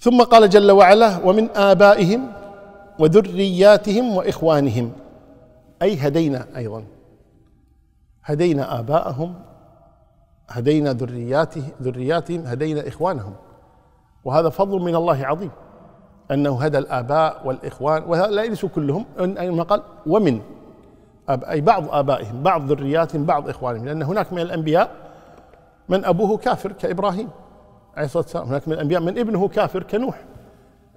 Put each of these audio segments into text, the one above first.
ثم قال جل وعلا ومن آبائهم وذرياتهم وإخوانهم أي هدينا أيضا هدينا آباءهم هدينا ذرياته ذرياتهم هدينا إخوانهم وهذا فضل من الله عظيم أنه هدى الآباء والإخوان ولا ليسوا كلهم إنما قال ومن أي بعض آبائهم بعض ذرياتهم بعض إخوانهم لأن هناك من الأنبياء من أبوه كافر كإبراهيم عليه الصلاة والسلام هناك من الأنبياء من ابنه كافر كنوح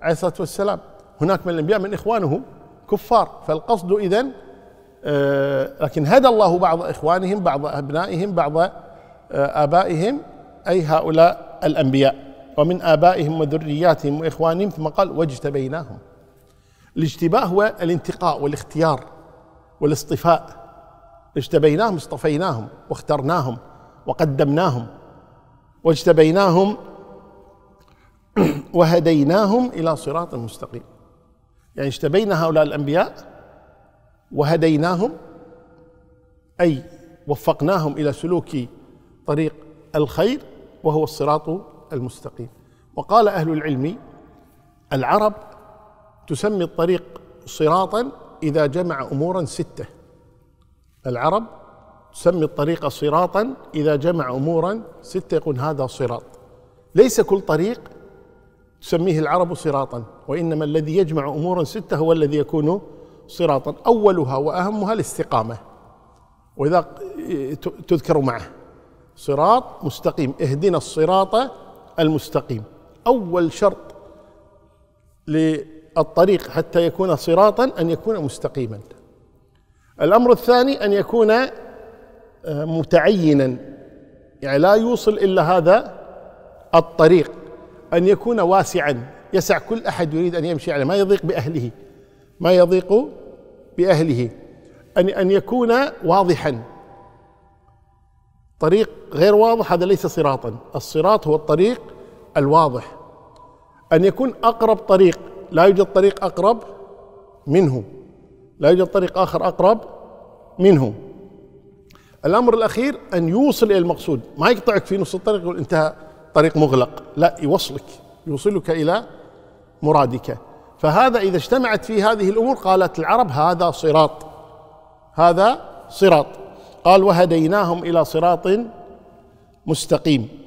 عليه الصلاة والسلام هناك من الأنبياء من إخوانه كفار فالقصد اذا آه، لكن هدى الله بعض إخوانهم بعض أبنائهم بعض آه، آبائهم أي هؤلاء الأنبياء ومن آبائهم وذرياتهم وإخوانهم ثم قال واجتبيناهم الاجتباء هو الانتقاء والاختيار والاصطفاء اجتبيناهم اصطفيناهم واخترناهم وقدمناهم واجتبيناهم وهديناهم الى صراط مستقيم يعني اجتبينا هؤلاء الانبياء وهديناهم اي وفقناهم الى سلوك طريق الخير وهو الصراط المستقيم وقال اهل العلم العرب تسمي الطريق صراطا اذا جمع امورا سته العرب تسمي الطريق صراطا إذا جمع أمورا ستة يقول هذا صراط ليس كل طريق تسميه العرب صراطا وإنما الذي يجمع أمورا ستة هو الذي يكون صراطا أولها وأهمها الاستقامة وإذا تذكر معه صراط مستقيم اهدنا الصراط المستقيم أول شرط للطريق حتى يكون صراطا أن يكون مستقيما الأمر الثاني أن يكون متعينا يعني لا يوصل إلا هذا الطريق أن يكون واسعا يسع كل أحد يريد أن يمشي عليه ما يضيق بأهله ما يضيق بأهله أن أن يكون واضحا طريق غير واضح هذا ليس صراطا الصراط هو الطريق الواضح أن يكون أقرب طريق لا يوجد طريق أقرب منه لا يوجد طريق آخر أقرب منه الأمر الأخير أن يوصل إلى المقصود ما يقطعك في نص الطريق يقول انتهى طريق مغلق لا يوصلك يوصلك إلى مرادك فهذا إذا اجتمعت في هذه الأمور قالت العرب هذا صراط هذا صراط قال وهديناهم إلى صراط مستقيم